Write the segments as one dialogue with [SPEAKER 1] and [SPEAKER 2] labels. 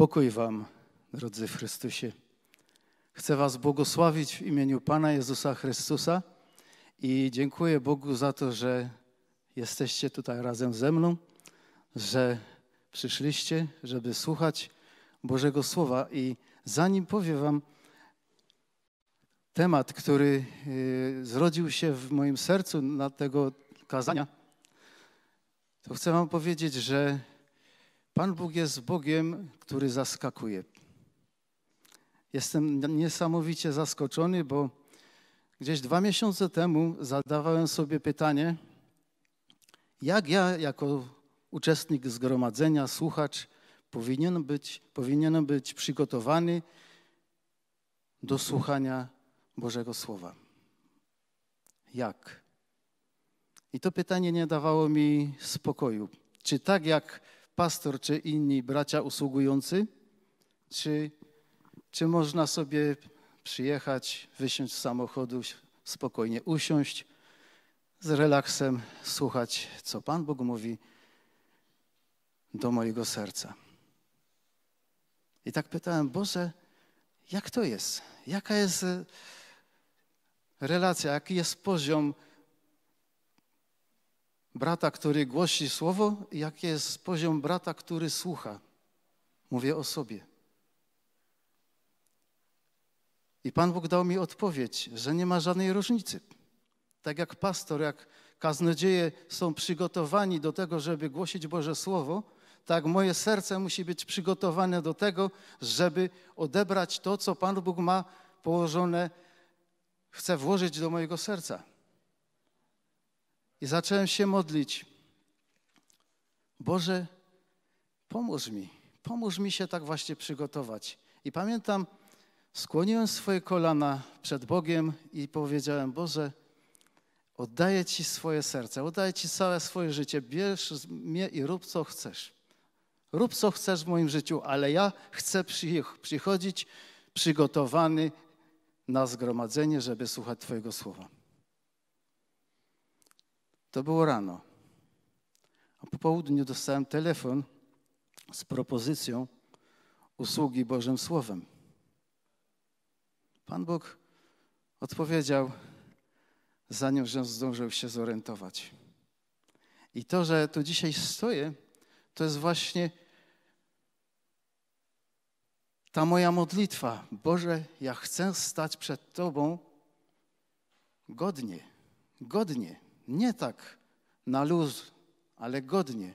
[SPEAKER 1] Pokój Wam, drodzy w Chrystusie. Chcę Was błogosławić w imieniu Pana Jezusa Chrystusa i dziękuję Bogu za to, że jesteście tutaj razem ze mną, że przyszliście, żeby słuchać Bożego Słowa. I zanim powiem Wam temat, który y, zrodził się w moim sercu na tego kazania, to chcę Wam powiedzieć, że Pan Bóg jest Bogiem, który zaskakuje. Jestem niesamowicie zaskoczony, bo gdzieś dwa miesiące temu zadawałem sobie pytanie, jak ja jako uczestnik zgromadzenia, słuchacz, powinien być, powinienem być przygotowany do słuchania Bożego Słowa. Jak? I to pytanie nie dawało mi spokoju. Czy tak jak pastor czy inni bracia usługujący? Czy, czy można sobie przyjechać, wysiąść z samochodu, spokojnie usiąść, z relaksem słuchać, co Pan Bóg mówi do mojego serca? I tak pytałem, Boże, jak to jest? Jaka jest relacja, jaki jest poziom brata, który głosi słowo, jaki jest poziom brata, który słucha. Mówię o sobie. I Pan Bóg dał mi odpowiedź, że nie ma żadnej różnicy. Tak jak pastor, jak kaznodzieje są przygotowani do tego, żeby głosić Boże Słowo, tak moje serce musi być przygotowane do tego, żeby odebrać to, co Pan Bóg ma położone, chce włożyć do mojego serca. I zacząłem się modlić. Boże, pomóż mi, pomóż mi się tak właśnie przygotować. I pamiętam, skłoniłem swoje kolana przed Bogiem i powiedziałem: Boże, oddaję Ci swoje serce, oddaję Ci całe swoje życie, bierz mnie i rób co chcesz. Rób co chcesz w moim życiu, ale ja chcę przychodzić przygotowany na zgromadzenie, żeby słuchać Twojego słowa. To było rano. A po południu dostałem telefon z propozycją usługi Bożym Słowem. Pan Bóg odpowiedział, zanim że zdążył się zorientować. I to, że tu dzisiaj stoję, to jest właśnie ta moja modlitwa. Boże, ja chcę stać przed Tobą godnie, godnie nie tak na luz, ale godnie.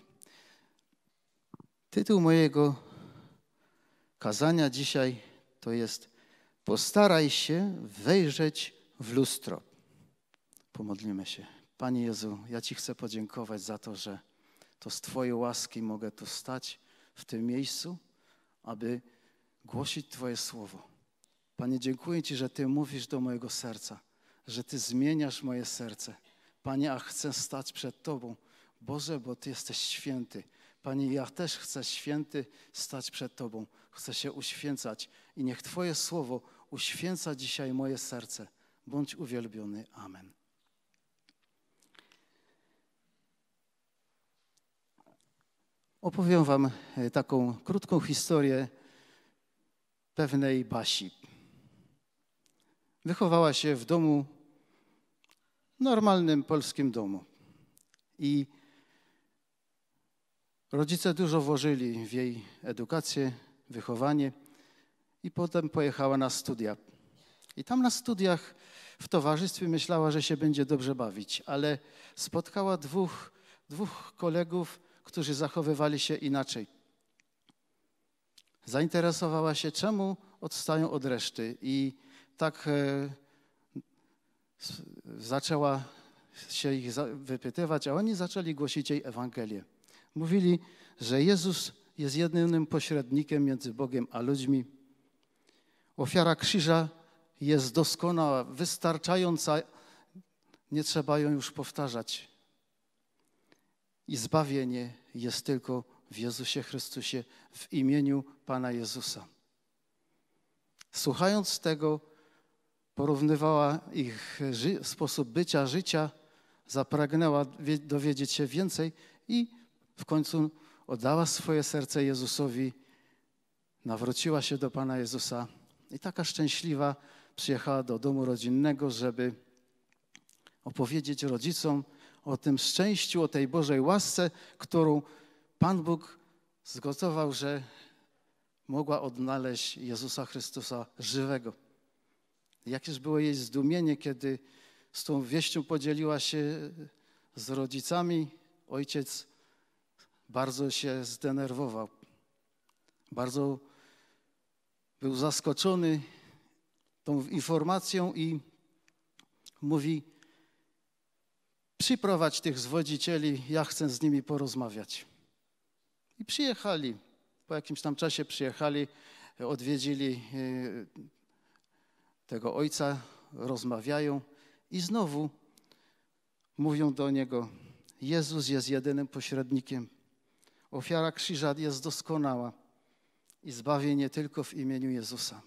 [SPEAKER 1] Tytuł mojego kazania dzisiaj to jest Postaraj się wejrzeć w lustro. Pomodlimy się. Panie Jezu, ja Ci chcę podziękować za to, że to z Twojej łaski mogę tu stać w tym miejscu, aby głosić Twoje słowo. Panie, dziękuję Ci, że Ty mówisz do mojego serca, że Ty zmieniasz moje serce Panie, a chcę stać przed Tobą. Boże, bo Ty jesteś święty. Panie, ja też chcę święty stać przed Tobą. Chcę się uświęcać i niech Twoje słowo uświęca dzisiaj moje serce. Bądź uwielbiony. Amen. Opowiem Wam e, taką krótką historię pewnej Basi. Wychowała się w domu normalnym polskim domu. I rodzice dużo włożyli w jej edukację, wychowanie i potem pojechała na studia. I tam na studiach w towarzystwie myślała, że się będzie dobrze bawić, ale spotkała dwóch, dwóch kolegów, którzy zachowywali się inaczej. Zainteresowała się, czemu odstają od reszty i tak e, zaczęła się ich wypytywać, a oni zaczęli głosić jej Ewangelię. Mówili, że Jezus jest jedynym pośrednikiem między Bogiem a ludźmi. Ofiara krzyża jest doskonała, wystarczająca, nie trzeba ją już powtarzać. I zbawienie jest tylko w Jezusie Chrystusie, w imieniu Pana Jezusa. Słuchając tego, porównywała ich ży- sposób bycia, życia, zapragnęła wie- dowiedzieć się więcej i w końcu oddała swoje serce Jezusowi, nawróciła się do Pana Jezusa i taka szczęśliwa przyjechała do domu rodzinnego, żeby opowiedzieć rodzicom o tym szczęściu, o tej Bożej łasce, którą Pan Bóg zgotował, że mogła odnaleźć Jezusa Chrystusa żywego. Jakież było jej zdumienie, kiedy z tą wieścią podzieliła się e, z rodzicami. Ojciec bardzo się zdenerwował. Bardzo był zaskoczony tą informacją i mówi: Przyprowadź tych zwodzicieli, ja chcę z nimi porozmawiać. I przyjechali. Po jakimś tam czasie przyjechali, odwiedzili e, tego ojca, rozmawiają i znowu mówią do niego: Jezus jest jedynym pośrednikiem. Ofiara krzyża jest doskonała i zbawienie tylko w imieniu Jezusa.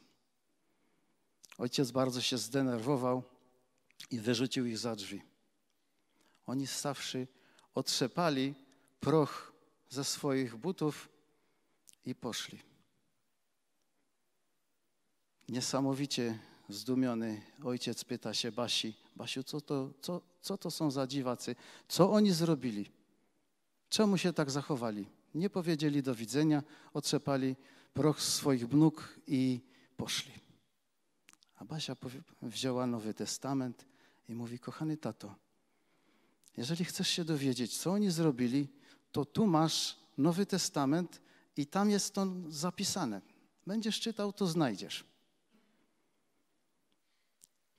[SPEAKER 1] Ojciec bardzo się zdenerwował i wyrzucił ich za drzwi. Oni stawszy otrzepali proch ze swoich butów i poszli. Niesamowicie Zdumiony ojciec pyta się Basi, Basiu, co to, co, co to są za dziwacy? Co oni zrobili? Czemu się tak zachowali? Nie powiedzieli do widzenia, otrzepali proch z swoich wnuk i poszli. A Basia wzięła Nowy Testament i mówi, kochany tato, jeżeli chcesz się dowiedzieć, co oni zrobili, to tu masz Nowy Testament i tam jest to zapisane. Będziesz czytał, to znajdziesz.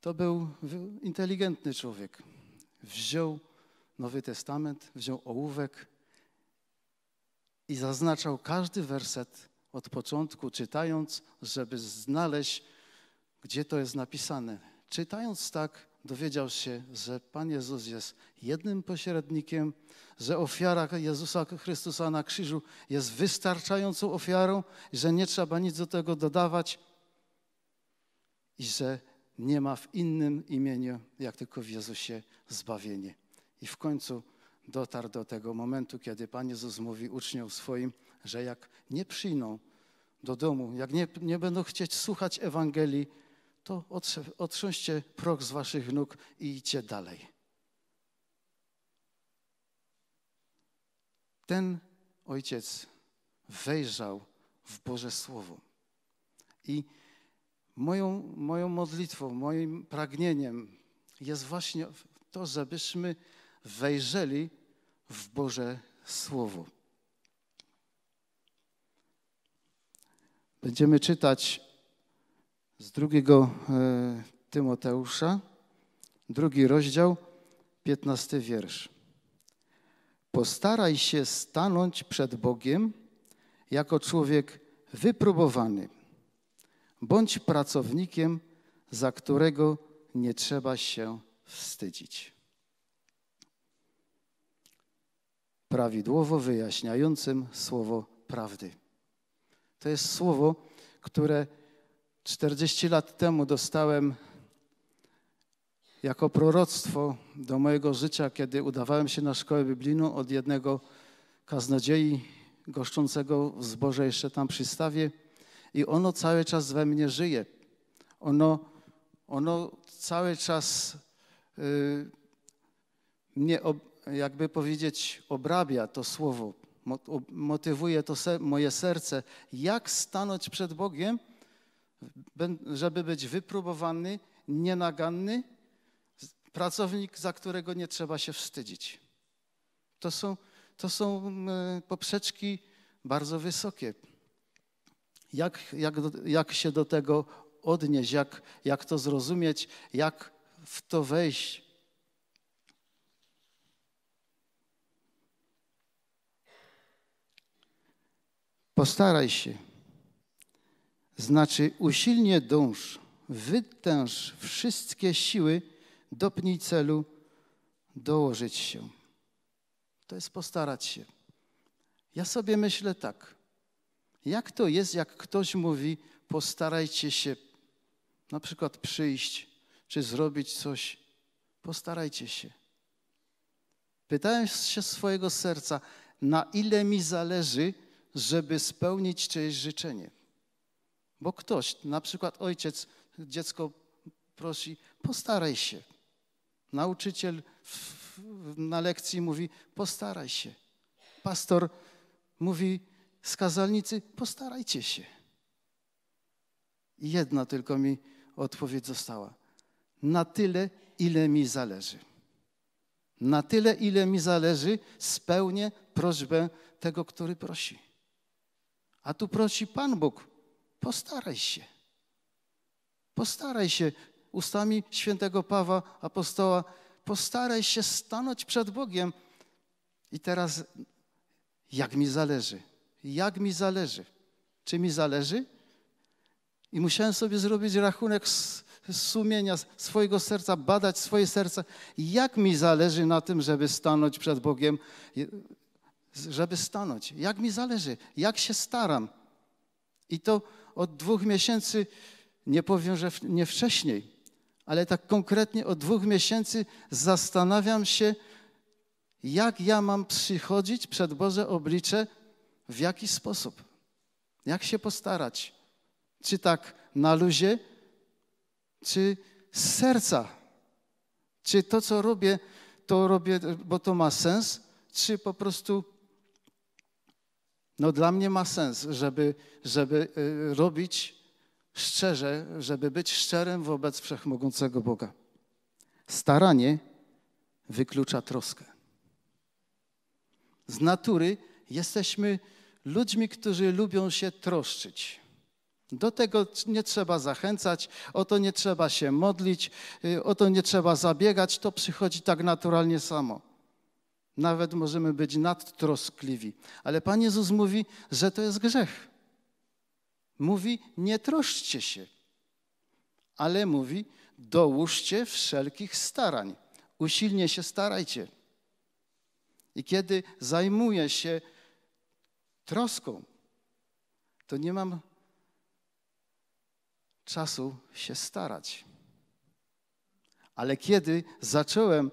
[SPEAKER 1] To był inteligentny człowiek. Wziął Nowy Testament, wziął ołówek i zaznaczał każdy werset od początku, czytając, żeby znaleźć, gdzie to jest napisane. Czytając tak, dowiedział się, że Pan Jezus jest jednym pośrednikiem, że ofiara Jezusa Chrystusa na krzyżu jest wystarczającą ofiarą, że nie trzeba nic do tego dodawać i że nie ma w innym imieniu, jak tylko w Jezusie zbawienie. I w końcu dotarł do tego momentu, kiedy Pan Jezus mówi uczniom swoim, że jak nie przyjdą do domu, jak nie, nie będą chcieć słuchać Ewangelii, to otrząście prog z waszych nóg i idźcie dalej. Ten ojciec wejrzał w Boże Słowo i Moją, moją modlitwą, moim pragnieniem jest właśnie to, żebyśmy wejrzeli w Boże Słowo. Będziemy czytać z drugiego e, Tymoteusza, drugi rozdział, piętnasty wiersz. Postaraj się stanąć przed Bogiem jako człowiek wypróbowany Bądź pracownikiem, za którego nie trzeba się wstydzić. Prawidłowo wyjaśniającym słowo prawdy. To jest słowo, które 40 lat temu dostałem jako proroctwo do mojego życia, kiedy udawałem się na szkołę biblijną od jednego kaznodziei goszczącego w zboże jeszcze tam przystawie. stawie. I ono cały czas we mnie żyje. Ono, ono cały czas y, mnie, jakby powiedzieć, obrabia to słowo, motywuje to moje serce, jak stanąć przed Bogiem, żeby być wypróbowany, nienaganny, pracownik, za którego nie trzeba się wstydzić. To są, to są y, poprzeczki bardzo wysokie. Jak, jak, jak się do tego odnieść, jak, jak to zrozumieć, jak w to wejść. Postaraj się. Znaczy usilnie dąż, wytęż wszystkie siły, dopnij celu, dołożyć się. To jest postarać się. Ja sobie myślę tak. Jak to jest, jak ktoś mówi, postarajcie się na przykład przyjść czy zrobić coś? Postarajcie się. Pytałem się swojego serca, na ile mi zależy, żeby spełnić czyjeś życzenie. Bo ktoś, na przykład ojciec, dziecko prosi, postaraj się. Nauczyciel na lekcji mówi, postaraj się. Pastor mówi, skazalnicy, postarajcie się. jedna tylko mi odpowiedź została. Na tyle, ile mi zależy. Na tyle, ile mi zależy, spełnię prośbę tego, który prosi. A tu prosi Pan Bóg, postaraj się. Postaraj się, ustami świętego Pawła apostoła, postaraj się stanąć przed Bogiem. I teraz, jak mi zależy, jak mi zależy. Czy mi zależy? I musiałem sobie zrobić rachunek sumienia, swojego serca, badać swoje serce, jak mi zależy na tym, żeby stanąć przed Bogiem, żeby stanąć. Jak mi zależy, jak się staram. I to od dwóch miesięcy, nie powiem, że nie wcześniej, ale tak konkretnie od dwóch miesięcy zastanawiam się, jak ja mam przychodzić przed Boże oblicze w jaki sposób, jak się postarać. Czy tak na luzie, czy z serca. Czy to, co robię, to robię, bo to ma sens, czy po prostu. No, dla mnie ma sens, żeby, żeby y, robić szczerze, żeby być szczerym wobec wszechmogącego Boga. Staranie wyklucza troskę. Z natury jesteśmy ludźmi, którzy lubią się troszczyć. Do tego nie trzeba zachęcać, o to nie trzeba się modlić, y, o to nie trzeba zabiegać, to przychodzi tak naturalnie samo. Nawet możemy być nadtroskliwi. Ale Pan Jezus mówi, że to jest grzech. Mówi, nie troszczcie się, ale mówi, dołóżcie wszelkich starań. Usilnie się starajcie. I kiedy zajmuje się troską, to nie mam czasu się starać. Ale kiedy zacząłem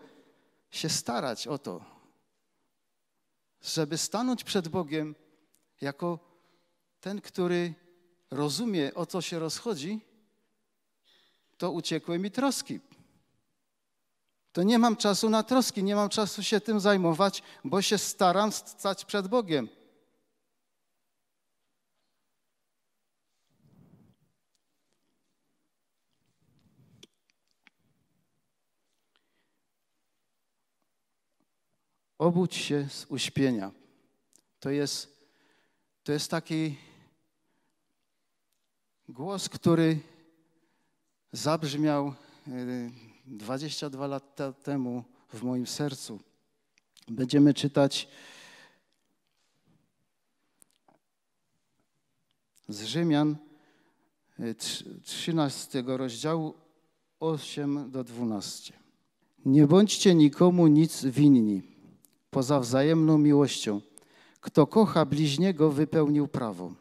[SPEAKER 1] się starać o to, żeby stanąć przed Bogiem jako ten, który rozumie, o co się rozchodzi, to uciekły mi troski. To nie mam czasu na troski, nie mam czasu się tym zajmować, bo się staram stać przed Bogiem. Obudź się z uśpienia. To jest, to jest taki głos, który zabrzmiał 22 e, lata temu w moim sercu. Będziemy czytać z Rzymian 13 e, rozdziału 8 do 12. Nie bądźcie nikomu nic winni poza wzajemną miłością. Kto kocha bliźniego, wypełnił prawo.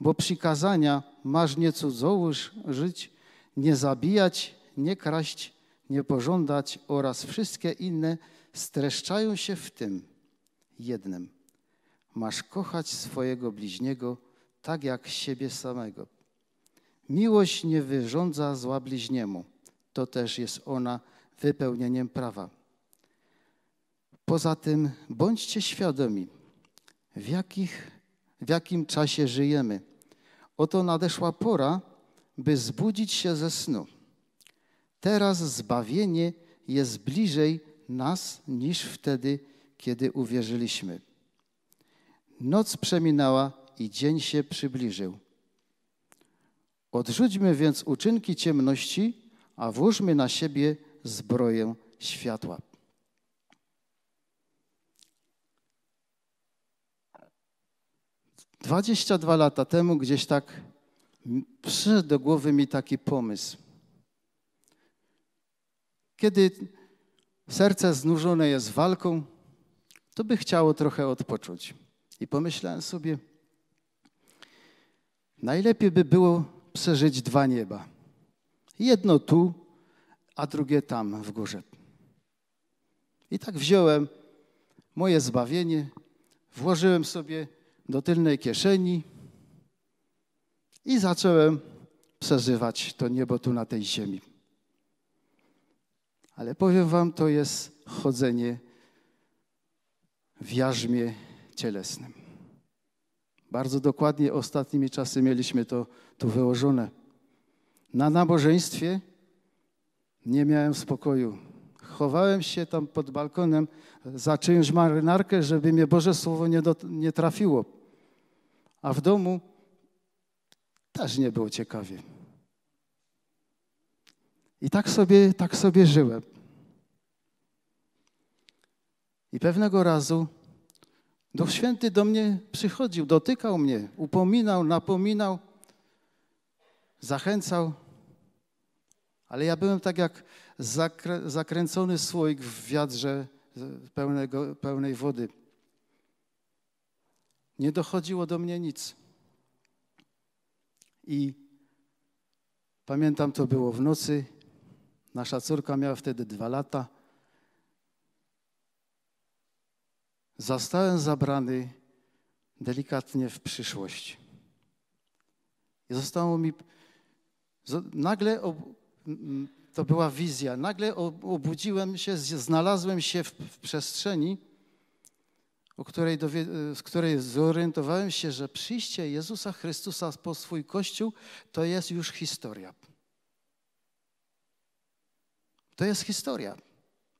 [SPEAKER 1] Bo przykazania masz nie cudzołóż żyć, nie zabijać, nie kraść, nie pożądać oraz wszystkie inne streszczają się w tym jednym. Masz kochać swojego bliźniego tak jak siebie samego. Miłość nie wyrządza zła bliźniemu, to też jest ona wypełnieniem prawa. Poza tym bądźcie świadomi, w, jakich, w jakim czasie żyjemy. Oto nadeszła pora, by zbudzić się ze snu. Teraz zbawienie jest bliżej nas niż wtedy, kiedy uwierzyliśmy. Noc przeminęła i dzień się przybliżył. Odrzućmy więc uczynki ciemności, a włóżmy na siebie zbroję światła. 22 lata temu gdzieś tak przyszedł do głowy mi taki pomysł. Kiedy serce znużone jest walką, to by chciało trochę odpocząć. I pomyślałem sobie, najlepiej by było przeżyć dwa nieba. Jedno tu, a drugie tam w górze. I tak wziąłem moje zbawienie, włożyłem sobie do tylnej kieszeni i zacząłem przeżywać to niebo tu na tej ziemi. Ale powiem wam, to jest chodzenie w jarzmie cielesnym. Bardzo dokładnie ostatnimi czasy mieliśmy to tu wyłożone. Na nabożeństwie nie miałem spokoju. Chowałem się tam pod balkonem za czyjąś marynarkę, żeby mnie Boże Słowo nie, do, nie trafiło a w domu też nie było ciekawie. I tak sobie, tak sobie żyłem. I pewnego razu Duch Święty do mnie przychodził, dotykał mnie, upominał, napominał, zachęcał. Ale ja byłem tak jak zakręcony słoik w wiadrze e, pełnego, pełnej wody. Nie dochodziło do mnie nic. I pamiętam, to było w nocy. Nasza córka miała wtedy dwa lata. Zostałem zabrany delikatnie w przyszłość. I zostało mi. Nagle ob... to była wizja. Nagle obudziłem się, znalazłem się w, w przestrzeni, o której z której zorientowałem się, że przyjście Jezusa Chrystusa po swój Kościół to jest już historia. To jest historia.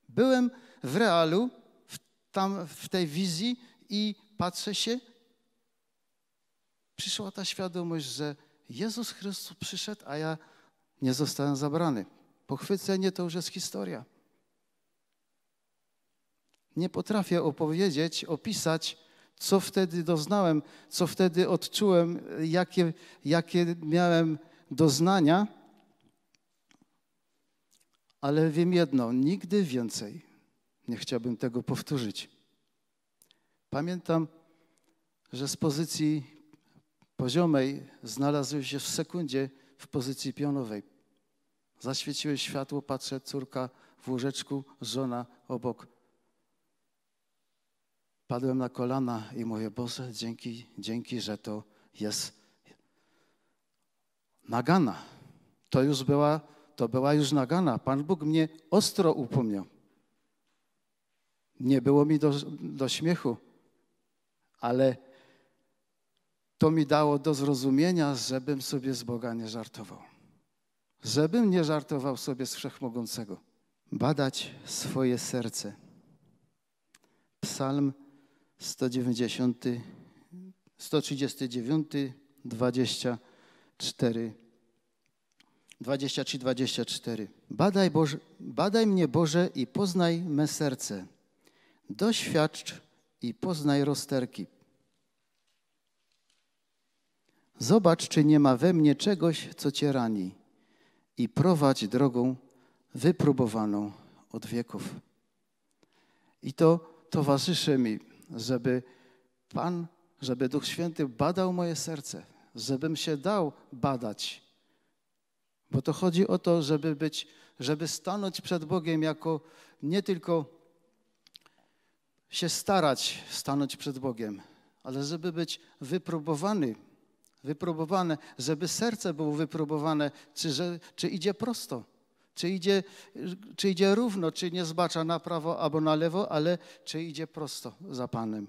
[SPEAKER 1] Byłem w realu, w, tam w tej wizji i patrzę się. Przyszła ta świadomość, że Jezus Chrystus przyszedł, a ja nie zostałem zabrany. Pochwycenie to już jest historia. Nie potrafię opowiedzieć, opisać, co wtedy doznałem, co wtedy odczułem, jakie, jakie miałem doznania. Ale wiem jedno, nigdy więcej nie chciałbym tego powtórzyć. Pamiętam, że z pozycji poziomej znalazłem się w sekundzie w pozycji pionowej. Zaświeciłem światło, patrzę, córka w łóżeczku, żona obok. Padłem na kolana i mówię, Boże, dzięki, dzięki, że to jest nagana. To już była, to była już nagana. Pan Bóg mnie ostro upomniał. Nie było mi do, do śmiechu, ale to mi dało do zrozumienia, żebym sobie z Boga nie żartował. Żebym nie żartował sobie z Wszechmogącego. Badać swoje serce. Psalm 190, 139, 24, 23, 24. Badaj, Boże, badaj mnie, Boże, i poznaj me serce. Doświadcz i poznaj rozterki. Zobacz, czy nie ma we mnie czegoś, co cię rani, i prowadź drogą wypróbowaną od wieków. I to towarzysze mi żeby Pan, żeby Duch Święty badał moje serce, żebym się dał badać. Bo to chodzi o to, żeby być, żeby stanąć przed Bogiem jako nie tylko się starać stanąć przed Bogiem, ale żeby być wyprobowany, wyprobowane, żeby serce było wyprobowane, czy, że, czy idzie prosto. Czy idzie, czy idzie równo, czy nie zbacza na prawo albo na lewo, ale czy idzie prosto za Panem.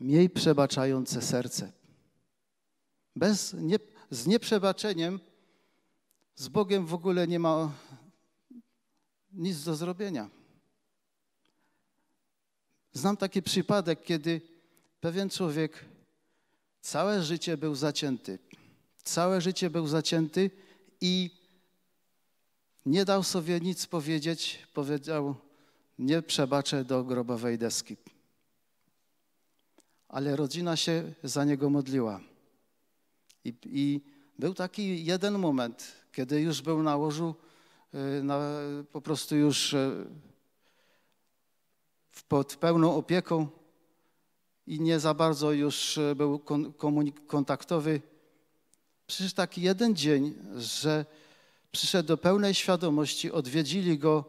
[SPEAKER 1] Miej przebaczające serce. Bez, nie, z nieprzebaczeniem z Bogiem w ogóle nie ma nic do zrobienia. Znam taki przypadek, kiedy pewien człowiek całe życie był zacięty. Całe życie był zacięty i nie dał sobie nic powiedzieć. Powiedział, nie przebaczę do grobowej deski. Ale rodzina się za niego modliła. I, i był taki jeden moment, kiedy już był na łożu, y, na, po prostu już y, pod pełną opieką i nie za bardzo już y, był kontaktowy, Przecież taki jeden dzień, że przyszedł do pełnej świadomości, odwiedzili go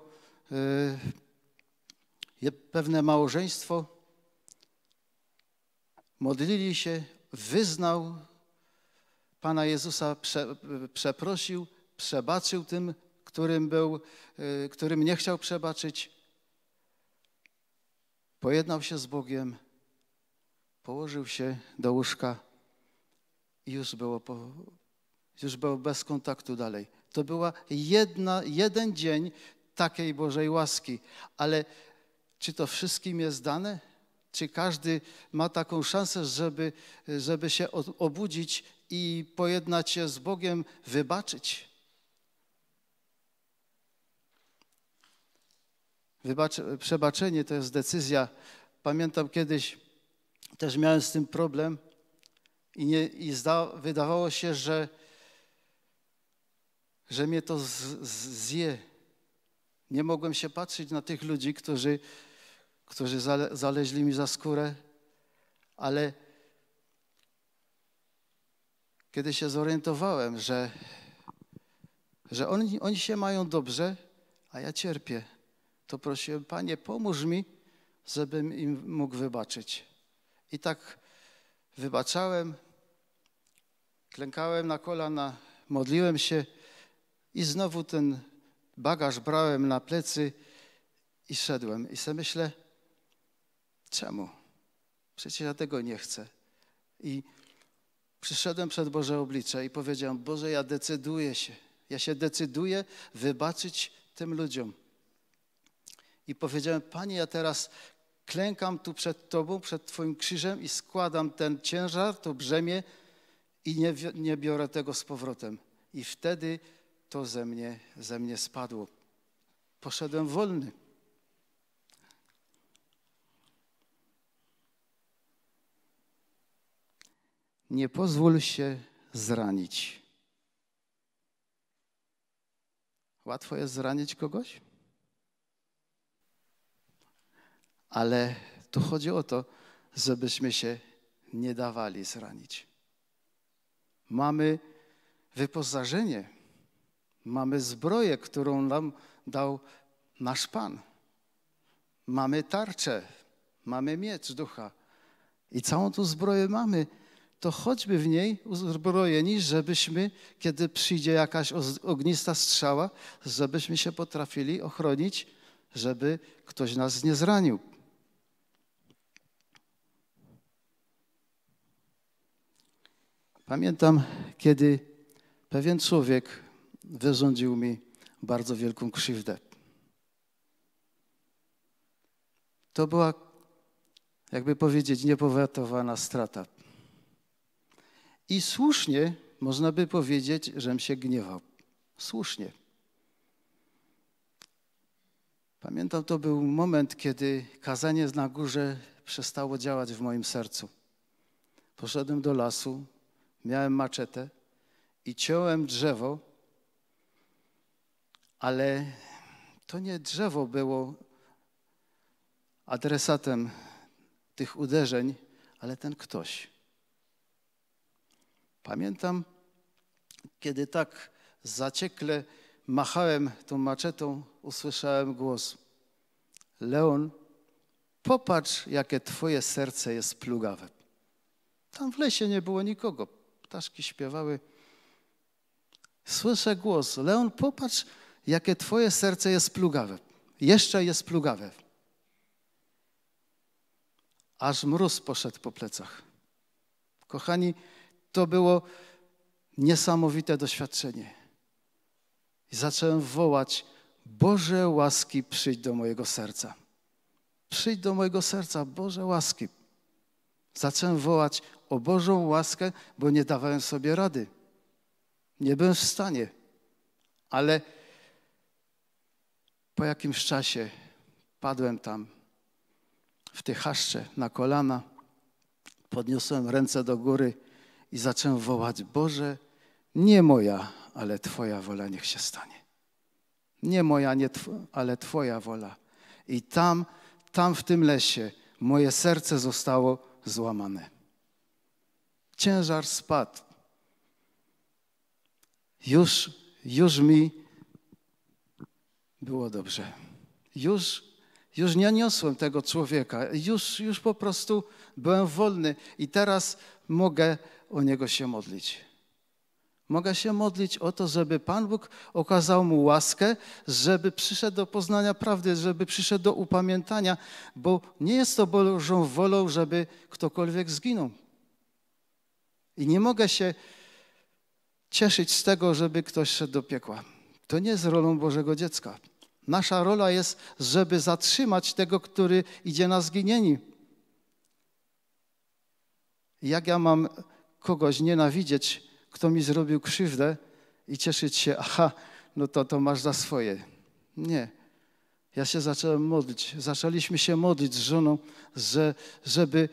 [SPEAKER 1] yy, pewne małżeństwo, modlili się, wyznał Pana Jezusa, prze, przeprosił, przebaczył tym, którym, był, yy, którym nie chciał przebaczyć, pojednał się z Bogiem, położył się do łóżka i już było, po, już było bez kontaktu dalej. To była jedna, jeden dzień takiej Bożej łaski, ale czy to wszystkim jest dane? Czy każdy ma taką szansę, żeby, żeby się obudzić i pojednać się z Bogiem, wybaczyć? Wybacz, przebaczenie to jest decyzja. Pamiętam kiedyś też miałem z tym problem i, nie, i zda, wydawało się, że, że mnie to z, z, zje. Nie mogłem się patrzeć na tych ludzi, którzy, którzy zale, zaleźli mi za skórę, ale kiedy się zorientowałem, że, że oni, oni się mają dobrze, a ja cierpię, to prosiłem, Panie, pomóż mi, żebym im mógł wybaczyć. I tak wybaczałem, klękałem na kolana, modliłem się i znowu ten bagaż brałem na plecy i szedłem. I sobie myślę, czemu? Przecież ja tego nie chcę. I przyszedłem przed Boże oblicze i powiedziałem, Boże, ja decyduję się. Ja się decyduję wybaczyć tym ludziom. I powiedziałem, Panie, ja teraz klękam tu przed Tobą, przed Twoim krzyżem i składam ten ciężar, to brzemię i nie, nie biorę tego z powrotem. I wtedy to ze mnie, ze mnie spadło. Poszedłem wolny. Nie pozwól się zranić. Łatwo jest zranić kogoś? Ale tu chodzi o to, żebyśmy się nie dawali zranić mamy wyposażenie, mamy zbroję, którą nam dał nasz Pan. Mamy tarczę, mamy miecz ducha i całą tą zbroję mamy. To choćby w niej uzbrojeni, żebyśmy, kiedy przyjdzie jakaś ognista strzała, żebyśmy się potrafili ochronić, żeby ktoś nas nie zranił. Pamiętam, kiedy pewien człowiek wyrządził mi bardzo wielką krzywdę. To była, jakby powiedzieć, niepowetowana strata. I słusznie można by powiedzieć, żem się gniewał. Słusznie. Pamiętam, to był moment, kiedy kazanie na górze przestało działać w moim sercu. Poszedłem do lasu, miałem maczetę i ciąłem drzewo, ale to nie drzewo było adresatem tych uderzeń, ale ten ktoś. Pamiętam, kiedy tak zaciekle machałem tą maczetą, usłyszałem głos: Leon, popatrz, jakie twoje serce jest plugawe. Tam w lesie nie było nikogo ptaszki śpiewały. Słyszę głos, Leon, popatrz, jakie twoje serce jest plugawe. Jeszcze jest plugawe. Aż mróz poszedł po plecach. Kochani, to było niesamowite doświadczenie. I zacząłem wołać: Boże łaski, przyjdź do mojego serca. Przyjdź do mojego serca, Boże łaski. Zacząłem wołać o Bożą łaskę, bo nie dawałem sobie rady. Nie byłem w stanie. Ale po jakimś czasie padłem tam w tych haszcze na kolana, podniosłem ręce do góry i zacząłem wołać: Boże, nie moja, ale Twoja wola niech się stanie. Nie moja, nie tw ale Twoja wola. I tam, tam w tym lesie moje serce zostało złamane ciężar spadł. Już, już mi było dobrze. Już, już nie niosłem tego człowieka. Już, już po prostu byłem wolny i teraz mogę o niego się modlić. Mogę się modlić o to, żeby Pan Bóg okazał mu łaskę, żeby przyszedł do poznania prawdy, żeby przyszedł do upamiętania, bo nie jest to Bożą wolą, żeby ktokolwiek zginął. I nie mogę się cieszyć z tego, żeby ktoś szedł do piekła. To nie jest rolą Bożego dziecka. Nasza rola jest, żeby zatrzymać tego, który idzie na zginieni. Jak ja mam kogoś nienawidzieć, kto mi zrobił krzywdę i cieszyć się, aha, no to to masz za swoje. Nie. Ja się zacząłem modlić. Zaczęliśmy się modlić z żoną, że, żeby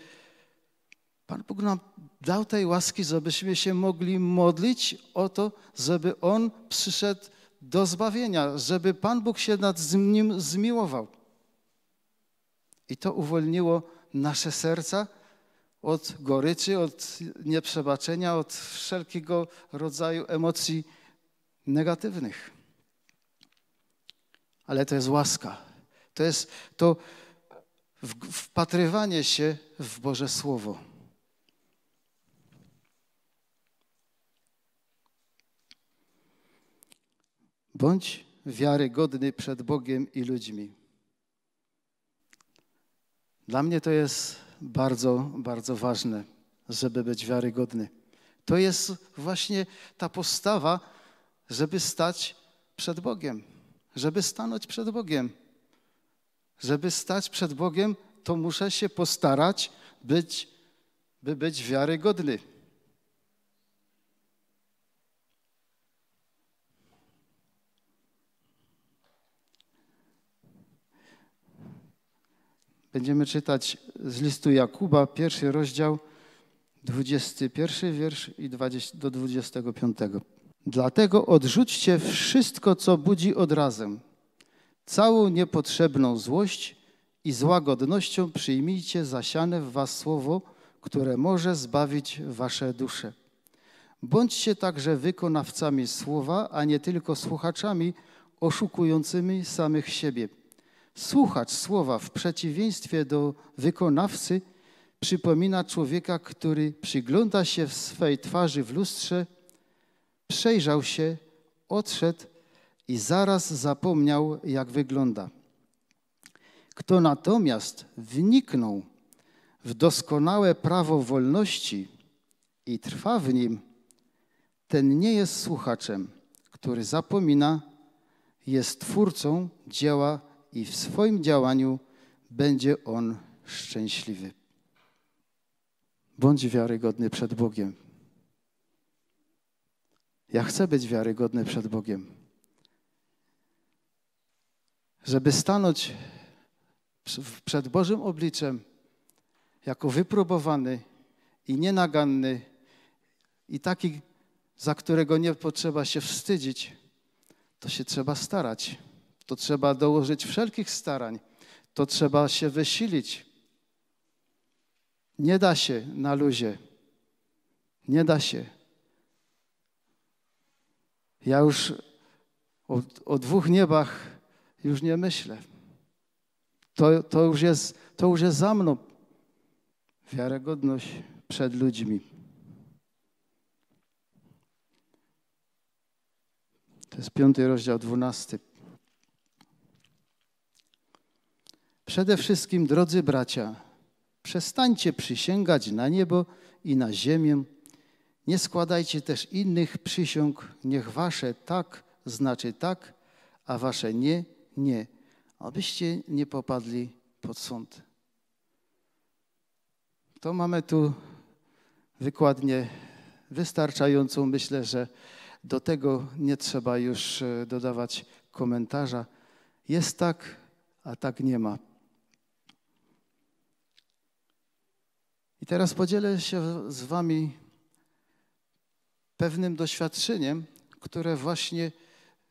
[SPEAKER 1] Pan Bóg nam dał tej łaski, żebyśmy się mogli modlić o to, żeby On przyszedł do zbawienia, żeby Pan Bóg się nad nim zmiłował. I to uwolniło nasze serca od goryczy, od nieprzebaczenia, od wszelkiego rodzaju emocji negatywnych. Ale to jest łaska. To jest to wpatrywanie się w Boże Słowo. Bądź wiarygodny przed Bogiem i ludźmi. Dla mnie to jest bardzo, bardzo ważne, żeby być wiarygodny. To jest właśnie ta postawa, żeby stać przed Bogiem, żeby stanąć przed Bogiem. Żeby stać przed Bogiem, to muszę się postarać, być, by być wiarygodny. Będziemy czytać z listu Jakuba, pierwszy rozdział, 21 wiersz i 20, do 25. Dlatego odrzućcie wszystko, co budzi razem, Całą niepotrzebną złość i z łagodnością przyjmijcie zasiane w was słowo, które może zbawić wasze dusze. Bądźcie także wykonawcami słowa, a nie tylko słuchaczami oszukującymi samych siebie – Słuchacz słowa w przeciwieństwie do wykonawcy przypomina człowieka, który przygląda się w swej twarzy w lustrze, przejrzał się, odszedł i zaraz zapomniał, jak wygląda. Kto natomiast wniknął w doskonałe prawo wolności i trwa w nim, ten nie jest słuchaczem, który zapomina, jest twórcą dzieła i w swoim działaniu będzie on szczęśliwy. Bądź wiarygodny przed Bogiem. Ja chcę być wiarygodny przed Bogiem. Żeby stanąć przed Bożym obliczem jako wypróbowany i nienaganny i taki, za którego nie potrzeba się wstydzić, to się trzeba starać to trzeba dołożyć wszelkich starań, to trzeba się wysilić. Nie da się na luzie. Nie da się. Ja już o, o dwóch niebach już nie myślę. To, to, już jest, to już jest za mną. Wiarygodność przed ludźmi. To jest piąty rozdział, dwunasty. Przede wszystkim, drodzy bracia, przestańcie przysięgać na niebo i na ziemię. Nie składajcie też innych przysiąg, niech wasze tak znaczy tak, a wasze nie, nie, abyście nie popadli pod sąd. To mamy tu wykładnie wystarczającą. Myślę, że do tego nie trzeba już e, dodawać komentarza. Jest tak, a tak nie ma. teraz podzielę się z Wami pewnym doświadczeniem, które właśnie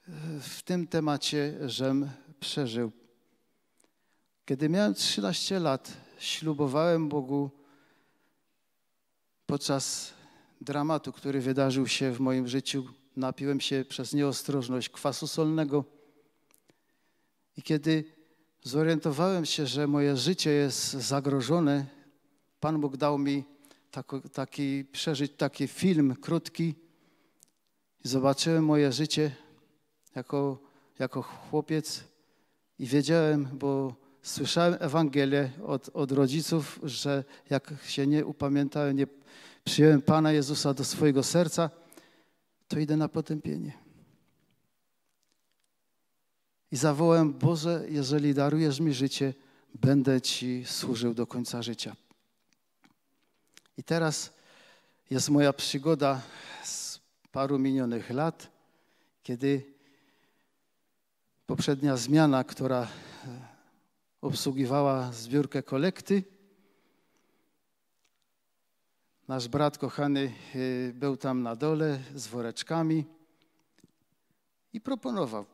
[SPEAKER 1] e, w tym temacie żem przeżył. Kiedy miałem 13 lat, ślubowałem Bogu podczas dramatu, który wydarzył się w moim życiu. Napiłem się przez nieostrożność kwasu solnego. I kiedy zorientowałem się, że moje życie jest zagrożone, Pan Bóg dał mi taki, taki, przeżyć taki film krótki. Zobaczyłem moje życie jako, jako chłopiec i wiedziałem, bo słyszałem Ewangelię od, od rodziców, że jak się nie upamiętałem, nie przyjąłem Pana Jezusa do swojego serca, to idę na potępienie. I zawołałem, Boże, jeżeli darujesz mi życie, będę Ci służył do końca życia. I teraz jest moja przygoda z paru minionych lat, kiedy poprzednia zmiana, która e, obsługiwała zbiórkę kolekty, nasz brat kochany e, był tam na dole z woreczkami i proponował,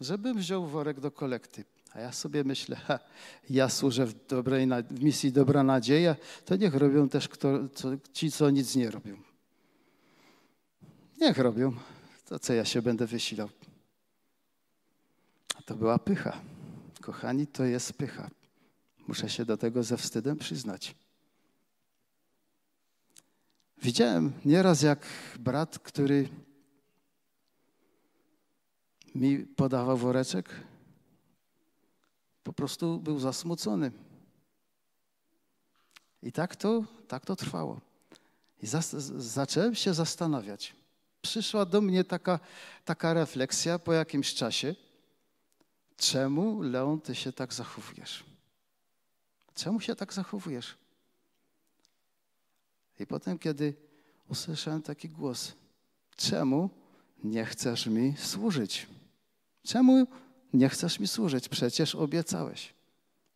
[SPEAKER 1] żebym wziął worek do kolekty. A ja sobie myślę, ha, ja służę w, dobrej, w misji dobra nadzieja, to niech robią też kto, co, ci, co nic nie robią. Niech robią, to co ja się będę wysilał. A to była pycha. Kochani, to jest pycha. Muszę się do tego ze wstydem przyznać. Widziałem nieraz, jak brat, który mi podawał woreczek, po prostu był zasmucony. I tak to, tak to trwało. I zas- zacząłem się zastanawiać. Przyszła do mnie taka, taka refleksja po jakimś czasie. Czemu, Leon, ty się tak zachowujesz? Czemu się tak zachowujesz? I potem, kiedy usłyszałem taki głos, czemu nie chcesz mi służyć? Czemu nie chcesz mi służyć, przecież obiecałeś.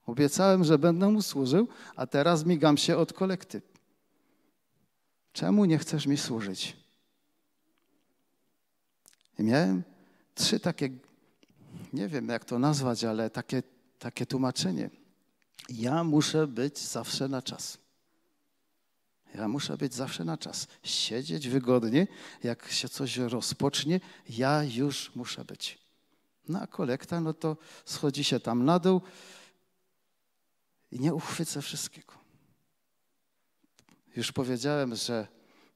[SPEAKER 1] Obiecałem, że będę mu służył, a teraz migam się od kolekty. Czemu nie chcesz mi służyć? I miałem trzy takie, nie wiem jak to nazwać, ale takie, takie tłumaczenie. Ja muszę być zawsze na czas. Ja muszę być zawsze na czas. Siedzieć wygodnie, jak się coś rozpocznie, ja już muszę być. No a kolekta, no to schodzi się tam na dół i nie uchwycę wszystkiego. Już powiedziałem, że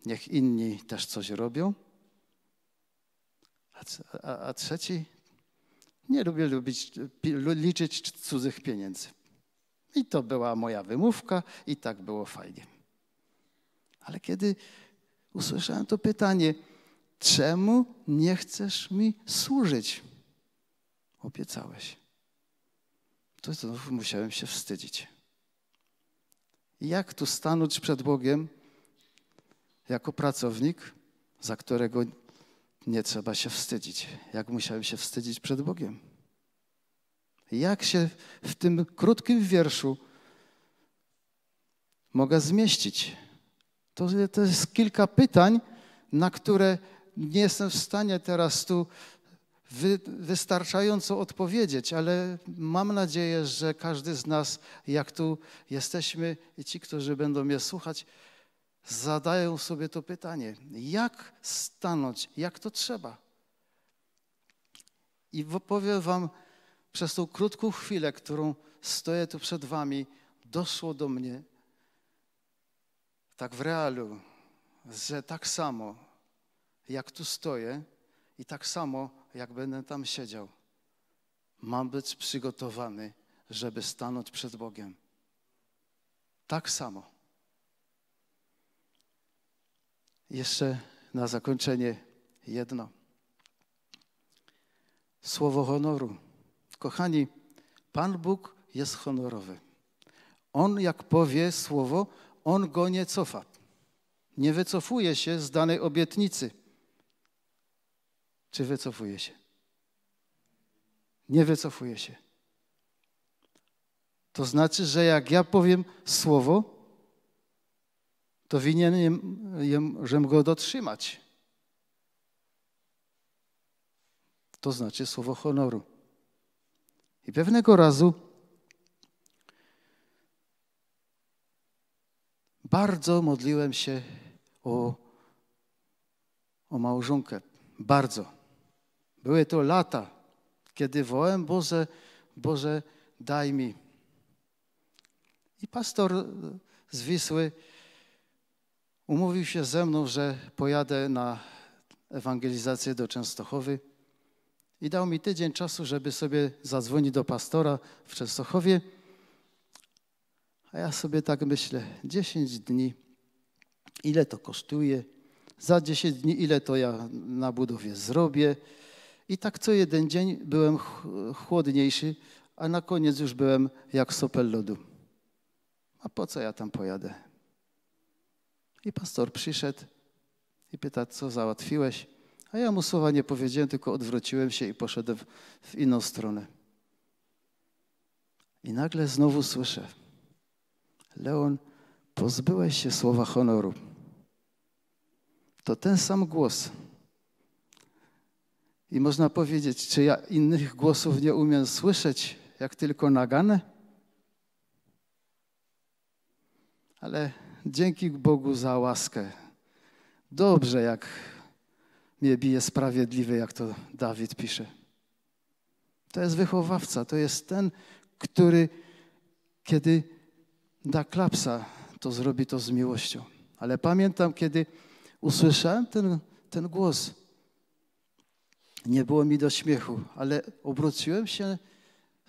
[SPEAKER 1] niech inni też coś robią. A, a, a trzeci, nie lubię lubić, liczyć cudzych pieniędzy. I to była moja wymówka, i tak było fajnie. Ale kiedy usłyszałem to pytanie, czemu nie chcesz mi służyć? obiecałeś. To znowu musiałem się wstydzić. jak tu stanąć przed Bogiem jako pracownik, za którego nie trzeba się wstydzić? Jak musiałem się wstydzić przed Bogiem? Jak się w tym krótkim wierszu mogę zmieścić? To, to jest kilka pytań, na które nie jestem w stanie teraz tu wy, wystarczająco odpowiedzieć, ale mam nadzieję, że każdy z nas, jak tu jesteśmy i ci, którzy będą mnie słuchać, zadają sobie to pytanie: jak stanąć, jak to trzeba? I powiem Wam, przez tą krótką chwilę, którą stoję tu przed Wami, doszło do mnie tak w realu, że tak samo jak tu stoję i tak samo jak będę tam siedział, mam być przygotowany, żeby stanąć przed Bogiem. Tak samo. Jeszcze na zakończenie jedno. Słowo honoru. Kochani, Pan Bóg jest honorowy. On, jak powie słowo, on go nie cofa. Nie wycofuje się z danej obietnicy czy wycofuje się? Nie wycofuje się. To znaczy, że jak ja powiem słowo, to winienem go dotrzymać. To znaczy słowo honoru. I pewnego razu bardzo modliłem się o, o małżonkę. Bardzo. Były to lata, kiedy wołem Boże, Boże, daj mi. I pastor e, z Wisły umówił się ze mną, że pojadę na ewangelizację do Częstochowy i dał mi tydzień czasu, żeby sobie zadzwonić do pastora w Częstochowie. A ja sobie tak myślę, 10 dni, ile to kosztuje? Za 10 dni ile to ja na budowie zrobię? I tak co jeden dzień byłem chłodniejszy, a na koniec już byłem jak sopel lodu. A po co ja tam pojadę? I pastor przyszedł i pyta, co załatwiłeś? A ja mu słowa nie powiedziałem, tylko odwróciłem się i poszedłem w inną stronę. I nagle znowu słyszę, Leon, pozbyłeś się słowa honoru. To ten sam głos, i można powiedzieć, czy ja innych głosów nie umiem słyszeć, jak tylko nagane? Ale dzięki Bogu za łaskę. Dobrze, jak mnie bije sprawiedliwy, jak to Dawid pisze. To jest wychowawca, to jest ten, który kiedy da klapsa, to zrobi to z miłością. Ale pamiętam, kiedy usłyszałem ten, ten głos – nie było mi do śmiechu, ale obróciłem się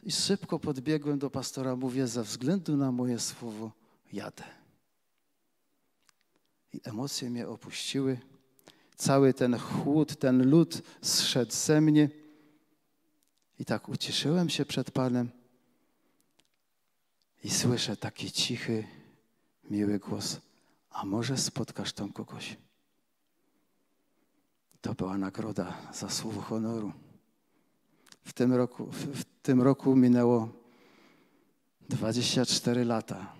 [SPEAKER 1] i szybko podbiegłem do pastora. Mówię, ze względu na moje słowo jadę. I emocje mnie opuściły. Cały ten chłód, ten lód zszedł ze mnie. I tak ucieszyłem się przed Panem. I słyszę taki cichy, miły głos. A może spotkasz tam kogoś? To była nagroda za słowo honoru. W tym roku, w, tym roku minęło 24 lata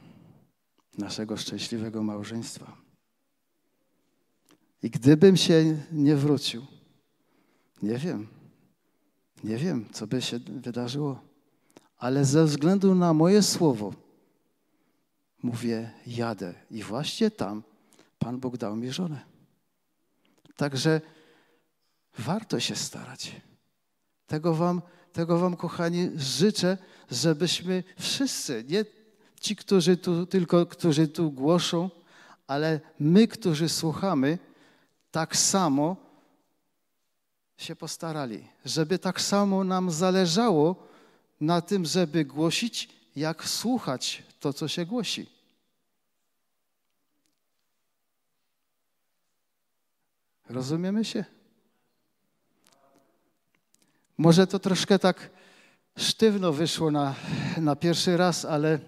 [SPEAKER 1] naszego szczęśliwego małżeństwa. I gdybym się nie wrócił, nie wiem, nie wiem, co by się wydarzyło, ale ze względu na moje słowo, mówię, jadę. I właśnie tam Pan Bóg dał mi żonę. Także Warto się starać. Tego wam, tego wam, kochani, życzę, żebyśmy wszyscy, nie ci, którzy tu tylko, którzy tu głoszą, ale my, którzy słuchamy, tak samo się postarali, żeby tak samo nam zależało na tym, żeby głosić, jak słuchać to, co się głosi. Rozumiemy się? Może to troszkę tak sztywno wyszło na, na pierwszy raz, ale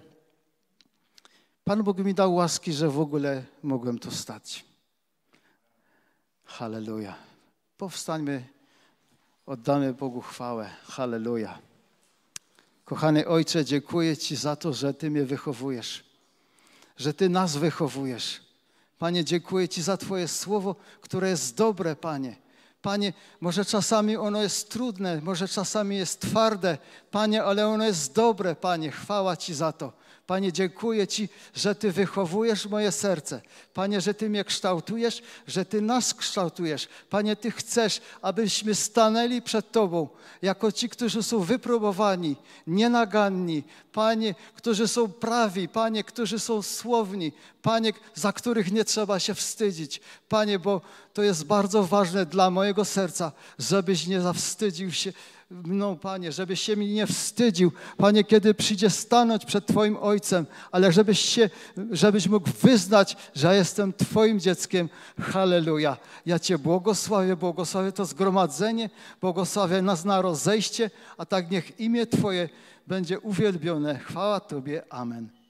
[SPEAKER 1] Pan Bóg mi dał łaski, że w ogóle mogłem tu stać. Halleluja. Powstańmy, oddamy Bogu chwałę. Halleluja. Kochany Ojcze, dziękuję Ci za to, że Ty mnie wychowujesz, że Ty nas wychowujesz. Panie, dziękuję Ci za Twoje słowo, które jest dobre, Panie. Panie, może czasami ono jest trudne, może czasami jest twarde, Panie, ale ono jest dobre, Panie, chwała Ci za to. Panie, dziękuję Ci, że Ty wychowujesz moje serce. Panie, że Ty mnie kształtujesz, że Ty nas kształtujesz. Panie, Ty chcesz, abyśmy stanęli przed Tobą jako ci, którzy są wyprobowani, nienaganni. Panie, którzy są prawi, Panie, którzy są słowni. Panie, za których nie trzeba się wstydzić. Panie, bo to jest bardzo ważne dla mojego serca, żebyś nie zawstydził się mną, no, Panie, żebyś się mi nie wstydził, Panie, kiedy przyjdzie stanąć przed Twoim Ojcem, ale żebyś, się, żebyś mógł wyznać, że jestem Twoim dzieckiem. Halleluja. Ja Cię błogosławię, błogosławię to zgromadzenie, błogosławię nas na rozejście, a tak niech imię Twoje będzie uwielbione. Chwała Tobie. Amen.